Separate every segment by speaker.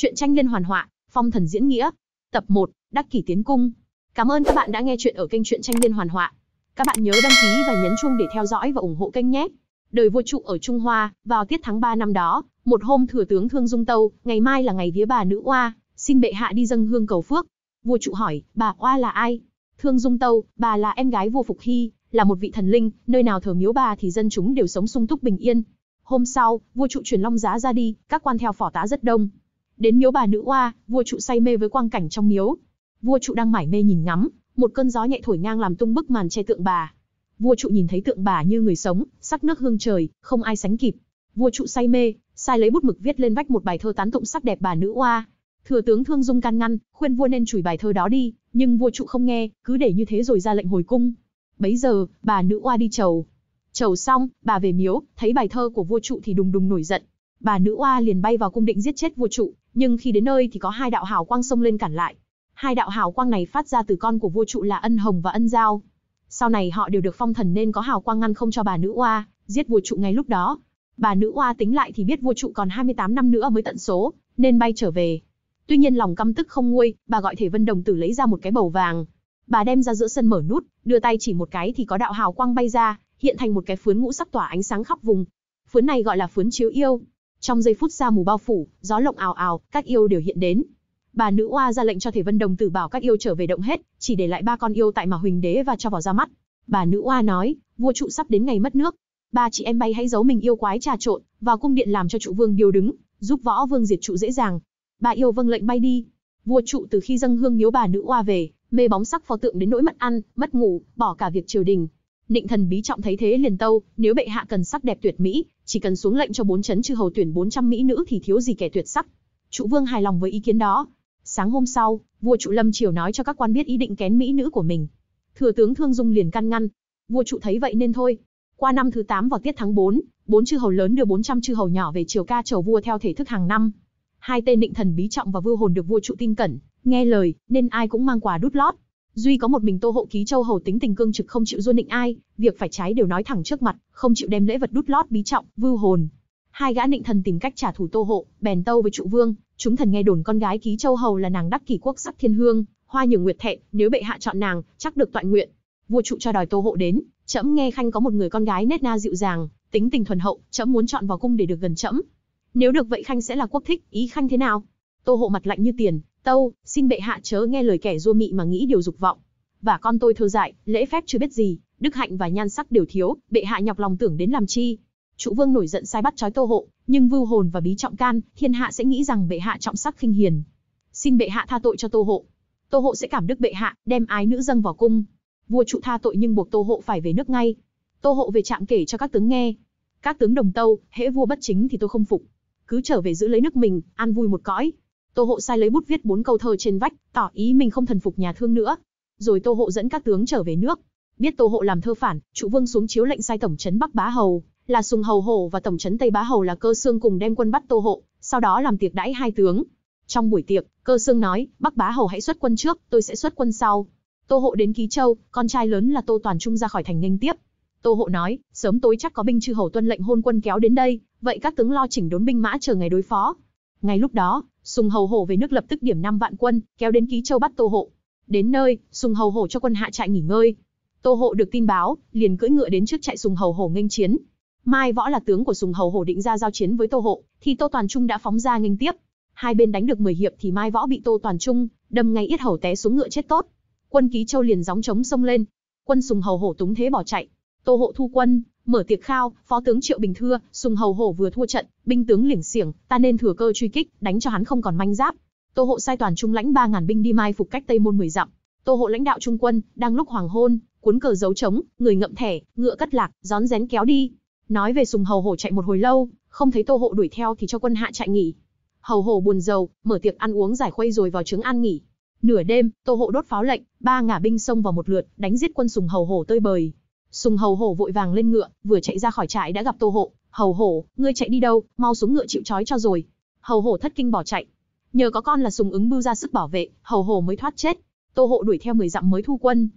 Speaker 1: Chuyện tranh liên hoàn họa, phong thần diễn nghĩa. Tập 1, Đắc Kỷ Tiến Cung. Cảm ơn các bạn đã nghe chuyện ở kênh Chuyện tranh liên hoàn họa. Các bạn nhớ đăng ký và nhấn chuông để theo dõi và ủng hộ kênh nhé. Đời vua trụ ở Trung Hoa, vào tiết tháng 3 năm đó, một hôm thừa tướng Thương Dung Tâu, ngày mai là ngày vía bà nữ oa, xin bệ hạ đi dâng hương cầu phước. Vua trụ hỏi, bà oa là ai? Thương Dung Tâu, bà là em gái vua Phục Hy, là một vị thần linh, nơi nào thờ miếu bà thì dân chúng đều sống sung túc bình yên. Hôm sau, vua trụ truyền long giá ra đi, các quan theo phỏ tá rất đông. Đến miếu bà nữ oa, vua trụ say mê với quang cảnh trong miếu. Vua trụ đang mải mê nhìn ngắm, một cơn gió nhẹ thổi ngang làm tung bức màn che tượng bà. Vua trụ nhìn thấy tượng bà như người sống, sắc nước hương trời, không ai sánh kịp. Vua trụ say mê, sai lấy bút mực viết lên vách một bài thơ tán tụng sắc đẹp bà nữ oa. Thừa tướng Thương Dung can ngăn, khuyên vua nên chùi bài thơ đó đi, nhưng vua trụ không nghe, cứ để như thế rồi ra lệnh hồi cung. Bấy giờ, bà nữ oa đi chầu. Chầu xong, bà về miếu, thấy bài thơ của vua trụ thì đùng đùng nổi giận, bà nữ oa liền bay vào cung định giết chết vua trụ, nhưng khi đến nơi thì có hai đạo hào quang xông lên cản lại. Hai đạo hào quang này phát ra từ con của vua trụ là Ân Hồng và Ân Giao. Sau này họ đều được phong thần nên có hào quang ngăn không cho bà nữ oa giết vua trụ ngay lúc đó. Bà nữ oa tính lại thì biết vua trụ còn 28 năm nữa mới tận số, nên bay trở về. Tuy nhiên lòng căm tức không nguôi, bà gọi Thể Vân Đồng Tử lấy ra một cái bầu vàng. Bà đem ra giữa sân mở nút, đưa tay chỉ một cái thì có đạo hào quang bay ra, hiện thành một cái phướn ngũ sắc tỏa ánh sáng khắp vùng. Phướn này gọi là phướn chiếu yêu, trong giây phút sa mù bao phủ, gió lộng ào ào, các yêu đều hiện đến. Bà nữ oa ra lệnh cho Thể Vân Đồng Tử bảo các yêu trở về động hết, chỉ để lại ba con yêu tại mà Huỳnh Đế và cho vào ra mắt. Bà nữ oa nói, vua trụ sắp đến ngày mất nước, ba chị em bay hãy giấu mình yêu quái trà trộn vào cung điện làm cho trụ vương điều đứng, giúp võ vương diệt trụ dễ dàng. Bà yêu vâng lệnh bay đi. Vua trụ từ khi dâng hương miếu bà nữ oa về, mê bóng sắc phò tượng đến nỗi mất ăn, mất ngủ, bỏ cả việc triều đình, Nịnh thần bí trọng thấy thế liền tâu, nếu bệ hạ cần sắc đẹp tuyệt mỹ, chỉ cần xuống lệnh cho bốn chấn chư hầu tuyển 400 mỹ nữ thì thiếu gì kẻ tuyệt sắc. Trụ Vương hài lòng với ý kiến đó. Sáng hôm sau, vua Trụ Lâm triều nói cho các quan biết ý định kén mỹ nữ của mình. Thừa tướng Thương Dung liền căn ngăn. Vua Trụ thấy vậy nên thôi. Qua năm thứ 8 vào tiết tháng 4, bốn chư hầu lớn đưa 400 chư hầu nhỏ về triều ca chầu vua theo thể thức hàng năm. Hai tên định thần bí trọng và vưu hồn được vua Trụ tin cẩn, nghe lời, nên ai cũng mang quà đút lót. Duy có một mình Tô Hộ Ký Châu hầu tính tình cương trực không chịu du nịnh ai, việc phải trái đều nói thẳng trước mặt, không chịu đem lễ vật đút lót bí trọng, vưu hồn. Hai gã nịnh thần tìm cách trả thù Tô Hộ, bèn tâu với trụ vương, chúng thần nghe đồn con gái Ký Châu hầu là nàng đắc kỷ quốc sắc thiên hương, hoa nhường nguyệt thệ nếu bệ hạ chọn nàng, chắc được toại nguyện. Vua trụ cho đòi Tô Hộ đến, trẫm nghe khanh có một người con gái nét na dịu dàng, tính tình thuần hậu, trẫm muốn chọn vào cung để được gần trẫm. Nếu được vậy khanh sẽ là quốc thích, ý khanh thế nào? Tô Hộ mặt lạnh như tiền, Tâu, xin bệ hạ chớ nghe lời kẻ dua mị mà nghĩ điều dục vọng. Và con tôi thơ dại, lễ phép chưa biết gì, đức hạnh và nhan sắc đều thiếu, bệ hạ nhọc lòng tưởng đến làm chi. Trụ vương nổi giận sai bắt trói tô hộ, nhưng vưu hồn và bí trọng can, thiên hạ sẽ nghĩ rằng bệ hạ trọng sắc khinh hiền. Xin bệ hạ tha tội cho tô hộ. Tô hộ sẽ cảm đức bệ hạ, đem ái nữ dâng vào cung. Vua trụ tha tội nhưng buộc tô hộ phải về nước ngay. Tô hộ về trạm kể cho các tướng nghe. Các tướng đồng tâu, hễ vua bất chính thì tôi không phục. Cứ trở về giữ lấy nước mình, an vui một cõi. Tô Hộ sai lấy bút viết bốn câu thơ trên vách, tỏ ý mình không thần phục nhà Thương nữa. Rồi Tô Hộ dẫn các tướng trở về nước. Biết Tô Hộ làm thơ phản, trụ vương xuống chiếu lệnh sai tổng trấn Bắc Bá Hầu, là Sùng Hầu Hổ và tổng trấn Tây Bá Hầu là Cơ Xương cùng đem quân bắt Tô Hộ, sau đó làm tiệc đãi hai tướng. Trong buổi tiệc, Cơ Xương nói, Bắc Bá Hầu hãy xuất quân trước, tôi sẽ xuất quân sau. Tô Hộ đến Ký Châu, con trai lớn là Tô Toàn Trung ra khỏi thành nghênh tiếp. Tô Hộ nói, sớm tối chắc có binh chư hầu tuân lệnh hôn quân kéo đến đây, vậy các tướng lo chỉnh đốn binh mã chờ ngày đối phó. Ngay lúc đó, Sùng Hầu Hổ về nước lập tức điểm 5 vạn quân, kéo đến ký châu bắt Tô Hộ. Đến nơi, Sùng Hầu Hổ cho quân hạ trại nghỉ ngơi. Tô Hộ được tin báo, liền cưỡi ngựa đến trước trại Sùng Hầu Hổ nghênh chiến. Mai Võ là tướng của Sùng Hầu Hổ định ra giao chiến với Tô Hộ, thì Tô Toàn Trung đã phóng ra nghênh tiếp. Hai bên đánh được 10 hiệp thì Mai Võ bị Tô Toàn Trung đâm ngay yết hầu té xuống ngựa chết tốt. Quân ký châu liền gióng trống xông lên. Quân Sùng Hầu Hổ túng thế bỏ chạy. Tô Hộ thu quân, Mở tiệc khao, phó tướng Triệu Bình Thưa, Sùng Hầu Hổ vừa thua trận, binh tướng liển xiển, ta nên thừa cơ truy kích, đánh cho hắn không còn manh giáp. Tô Hộ sai toàn trung lãnh 3000 binh đi mai phục cách Tây Môn 10 dặm. Tô Hộ lãnh đạo trung quân, đang lúc hoàng hôn, cuốn cờ giấu trống, người ngậm thẻ, ngựa cất lạc, rón rén kéo đi. Nói về Sùng Hầu Hổ chạy một hồi lâu, không thấy Tô Hộ đuổi theo thì cho quân hạ chạy nghỉ. Hầu Hổ buồn rầu, mở tiệc ăn uống giải khuây rồi vào trướng an nghỉ. Nửa đêm, Tô Hộ đốt pháo lệnh, ba ngả binh xông vào một lượt, đánh giết quân Sùng Hầu Hổ tơi bời. Sùng hầu hổ vội vàng lên ngựa, vừa chạy ra khỏi trại đã gặp Tô Hộ. Hầu hổ, ngươi chạy đi đâu, mau xuống ngựa chịu trói cho rồi. Hầu hổ thất kinh bỏ chạy. Nhờ có con là Sùng ứng bưu ra sức bảo vệ, hầu hổ mới thoát chết. Tô Hộ đuổi theo 10 dặm mới thu quân.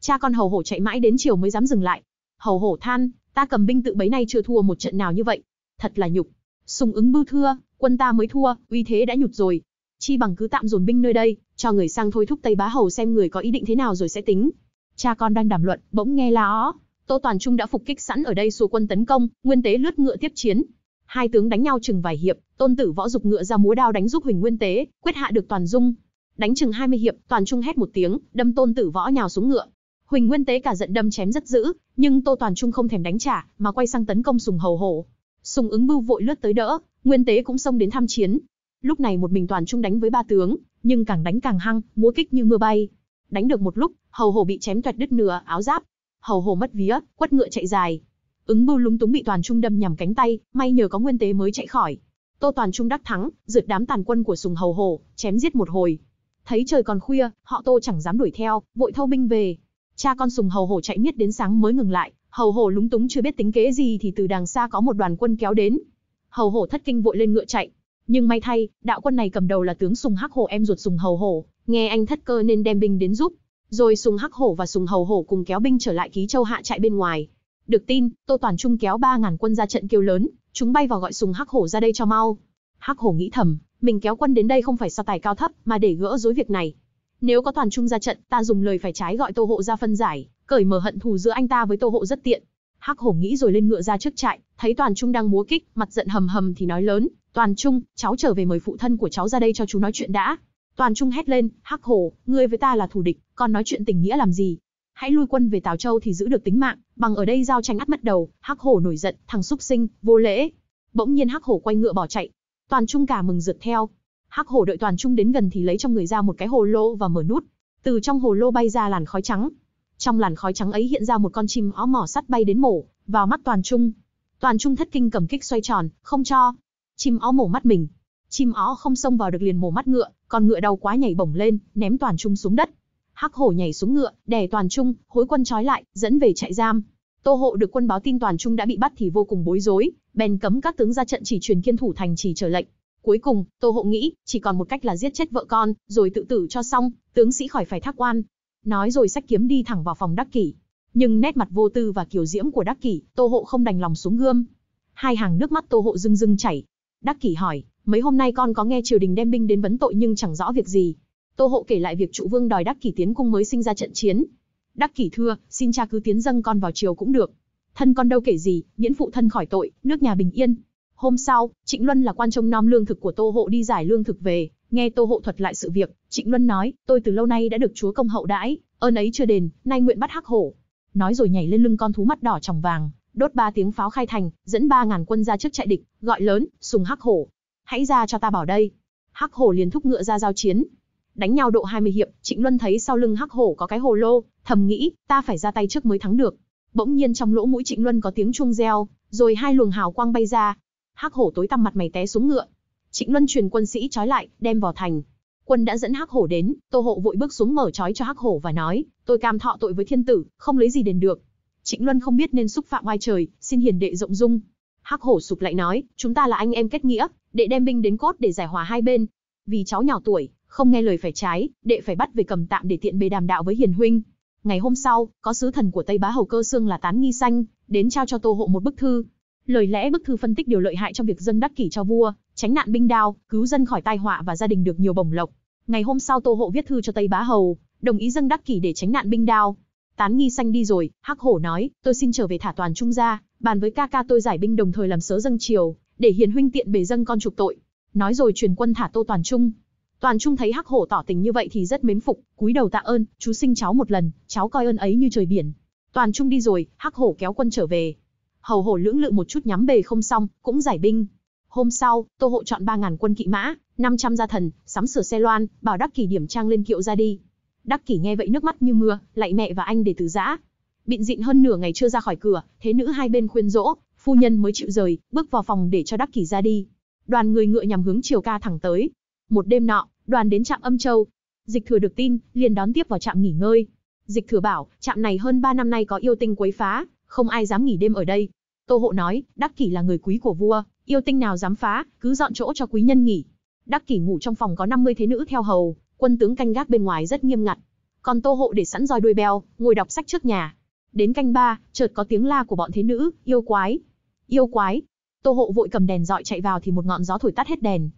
Speaker 1: Cha con hầu hổ chạy mãi đến chiều mới dám dừng lại. Hầu hổ than, ta cầm binh tự bấy nay chưa thua một trận nào như vậy. Thật là nhục. Sùng ứng bưu thưa, quân ta mới thua, uy thế đã nhục rồi. Chi bằng cứ tạm dồn binh nơi đây, cho người sang thôi thúc Tây Bá Hầu xem người có ý định thế nào rồi sẽ tính cha con đang đàm luận, bỗng nghe la ó. Tô Toàn Trung đã phục kích sẵn ở đây xua quân tấn công, Nguyên Tế lướt ngựa tiếp chiến. Hai tướng đánh nhau chừng vài hiệp, Tôn Tử Võ dục ngựa ra múa đao đánh giúp Huỳnh Nguyên Tế, quyết hạ được Toàn Dung. Đánh chừng 20 hiệp, Toàn Trung hét một tiếng, đâm Tôn Tử Võ nhào xuống ngựa. Huỳnh Nguyên Tế cả giận đâm chém rất dữ, nhưng Tô Toàn Trung không thèm đánh trả, mà quay sang tấn công Sùng Hầu Hổ. Sùng ứng bưu vội lướt tới đỡ, Nguyên Tế cũng xông đến tham chiến. Lúc này một mình Toàn Trung đánh với ba tướng, nhưng càng đánh càng hăng, múa kích như mưa bay. Đánh được một lúc, hầu hổ bị chém toẹt đứt nửa áo giáp hầu hổ mất vía quất ngựa chạy dài ứng bưu lúng túng bị toàn trung đâm nhằm cánh tay may nhờ có nguyên tế mới chạy khỏi tô toàn trung đắc thắng rượt đám tàn quân của sùng hầu hổ chém giết một hồi thấy trời còn khuya họ tô chẳng dám đuổi theo vội thâu binh về cha con sùng hầu hổ chạy miết đến sáng mới ngừng lại hầu hổ lúng túng chưa biết tính kế gì thì từ đằng xa có một đoàn quân kéo đến hầu hổ thất kinh vội lên ngựa chạy nhưng may thay đạo quân này cầm đầu là tướng sùng hắc hổ em ruột sùng hầu hổ nghe anh thất cơ nên đem binh đến giúp rồi Sùng Hắc Hổ và Sùng Hầu Hổ cùng kéo binh trở lại ký châu hạ trại bên ngoài. Được tin, Tô Toàn Trung kéo ba ngàn quân ra trận kêu lớn, chúng bay vào gọi Sùng Hắc Hổ ra đây cho mau. Hắc Hổ nghĩ thầm, mình kéo quân đến đây không phải so tài cao thấp, mà để gỡ rối việc này. Nếu có Toàn Trung ra trận, ta dùng lời phải trái gọi Tô Hộ ra phân giải, cởi mở hận thù giữa anh ta với Tô Hộ rất tiện. Hắc Hổ nghĩ rồi lên ngựa ra trước trại, thấy Toàn Trung đang múa kích, mặt giận hầm hầm thì nói lớn, "Toàn Trung, cháu trở về mời phụ thân của cháu ra đây cho chú nói chuyện đã." Toàn Trung hét lên, Hắc Hổ, ngươi với ta là thù địch, còn nói chuyện tình nghĩa làm gì? Hãy lui quân về Tào Châu thì giữ được tính mạng, bằng ở đây giao tranh ắt mất đầu. Hắc Hổ nổi giận, thằng súc sinh, vô lễ. Bỗng nhiên Hắc Hổ quay ngựa bỏ chạy. Toàn Trung cả mừng rượt theo. Hắc Hổ đợi Toàn Trung đến gần thì lấy trong người ra một cái hồ lô và mở nút, từ trong hồ lô bay ra làn khói trắng. Trong làn khói trắng ấy hiện ra một con chim ó mỏ sắt bay đến mổ vào mắt Toàn Trung. Toàn Trung thất kinh cầm kích xoay tròn, không cho. Chim ó mổ mắt mình, Chim ó không xông vào được liền mổ mắt ngựa, con ngựa đau quá nhảy bổng lên, ném toàn trung xuống đất. Hắc hổ nhảy xuống ngựa, đè toàn trung, hối quân trói lại, dẫn về trại giam. Tô hộ được quân báo tin toàn trung đã bị bắt thì vô cùng bối rối, bèn cấm các tướng ra trận chỉ truyền kiên thủ thành chỉ chờ lệnh. Cuối cùng, Tô hộ nghĩ, chỉ còn một cách là giết chết vợ con, rồi tự tử cho xong, tướng sĩ khỏi phải thác oan. Nói rồi sách kiếm đi thẳng vào phòng Đắc Kỷ. Nhưng nét mặt vô tư và kiều diễm của Đắc Kỷ, Tô hộ không đành lòng xuống gươm. Hai hàng nước mắt Tô hộ rưng rưng chảy. Đắc Kỷ hỏi, mấy hôm nay con có nghe triều đình đem binh đến vấn tội nhưng chẳng rõ việc gì. Tô Hộ kể lại việc trụ vương đòi Đắc Kỷ Tiến cung mới sinh ra trận chiến. Đắc Kỷ thưa, xin cha cứ tiến dâng con vào triều cũng được. Thân con đâu kể gì, miễn phụ thân khỏi tội, nước nhà bình yên. Hôm sau, Trịnh Luân là quan trông nom lương thực của Tô Hộ đi giải lương thực về, nghe Tô Hộ thuật lại sự việc, Trịnh Luân nói, tôi từ lâu nay đã được chúa công hậu đãi, ơn ấy chưa đền, nay nguyện bắt hắc hổ. Nói rồi nhảy lên lưng con thú mắt đỏ tròng vàng, đốt ba tiếng pháo khai thành, dẫn ba ngàn quân ra trước chạy địch, gọi lớn, sùng hắc hổ, hãy ra cho ta bảo đây. Hắc hổ liền thúc ngựa ra giao chiến. Đánh nhau độ 20 hiệp, Trịnh Luân thấy sau lưng hắc hổ có cái hồ lô, thầm nghĩ, ta phải ra tay trước mới thắng được. Bỗng nhiên trong lỗ mũi Trịnh Luân có tiếng chuông reo, rồi hai luồng hào quang bay ra. Hắc hổ tối tăm mặt mày té xuống ngựa. Trịnh Luân truyền quân sĩ trói lại, đem vào thành. Quân đã dẫn hắc hổ đến, Tô Hộ vội bước xuống mở trói cho hắc hổ và nói, tôi cam thọ tội với thiên tử, không lấy gì đền được. Trịnh Luân không biết nên xúc phạm oai trời, xin hiền đệ rộng dung. Hắc hổ sụp lại nói, chúng ta là anh em kết nghĩa, đệ đem binh đến cốt để giải hòa hai bên. Vì cháu nhỏ tuổi, không nghe lời phải trái, đệ phải bắt về cầm tạm để tiện bề đàm đạo với hiền huynh. Ngày hôm sau, có sứ thần của Tây Bá Hầu Cơ Sương là Tán Nghi Xanh, đến trao cho Tô Hộ một bức thư. Lời lẽ bức thư phân tích điều lợi hại trong việc dâng đắc kỷ cho vua, tránh nạn binh đao, cứu dân khỏi tai họa và gia đình được nhiều bổng lộc. Ngày hôm sau Tô Hộ viết thư cho Tây Bá Hầu, đồng ý dâng đắc kỷ để tránh nạn binh đao. Tán Nghi Xanh đi rồi, Hắc Hổ nói, tôi xin trở về thả toàn trung ra, bàn với ca ca tôi giải binh đồng thời làm sớ dâng triều, để hiền huynh tiện bề dâng con trục tội. Nói rồi truyền quân thả Tô Toàn Trung. Toàn Trung thấy Hắc Hổ tỏ tình như vậy thì rất mến phục, cúi đầu tạ ơn, chú sinh cháu một lần, cháu coi ơn ấy như trời biển. Toàn Trung đi rồi, Hắc Hổ kéo quân trở về. Hầu Hổ lưỡng lự một chút nhắm bề không xong, cũng giải binh. Hôm sau, Tô Hộ chọn 3.000 quân kỵ mã, 500 gia thần, sắm sửa xe loan, bảo Đắc Kỷ điểm trang lên kiệu ra đi. Đắc Kỷ nghe vậy nước mắt như mưa, lạy mẹ và anh để từ giã, bịn dịn hơn nửa ngày chưa ra khỏi cửa, thế nữ hai bên khuyên dỗ, phu nhân mới chịu rời, bước vào phòng để cho Đắc Kỷ ra đi. Đoàn người ngựa nhằm hướng Triều Ca thẳng tới. Một đêm nọ, đoàn đến trạm Âm Châu. Dịch Thừa được tin, liền đón tiếp vào trạm nghỉ ngơi. Dịch Thừa bảo, trạm này hơn 3 năm nay có yêu tinh quấy phá, không ai dám nghỉ đêm ở đây. Tô Hộ nói, Đắc Kỷ là người quý của vua, yêu tinh nào dám phá, cứ dọn chỗ cho quý nhân nghỉ. Đắc Kỷ ngủ trong phòng có 50 thế nữ theo hầu, quân tướng canh gác bên ngoài rất nghiêm ngặt. Còn Tô Hộ để sẵn roi đuôi beo, ngồi đọc sách trước nhà, Đến canh ba, chợt có tiếng la của bọn thế nữ, yêu quái, yêu quái. Tô Hộ vội cầm đèn dọi chạy vào thì một ngọn gió thổi tắt hết đèn,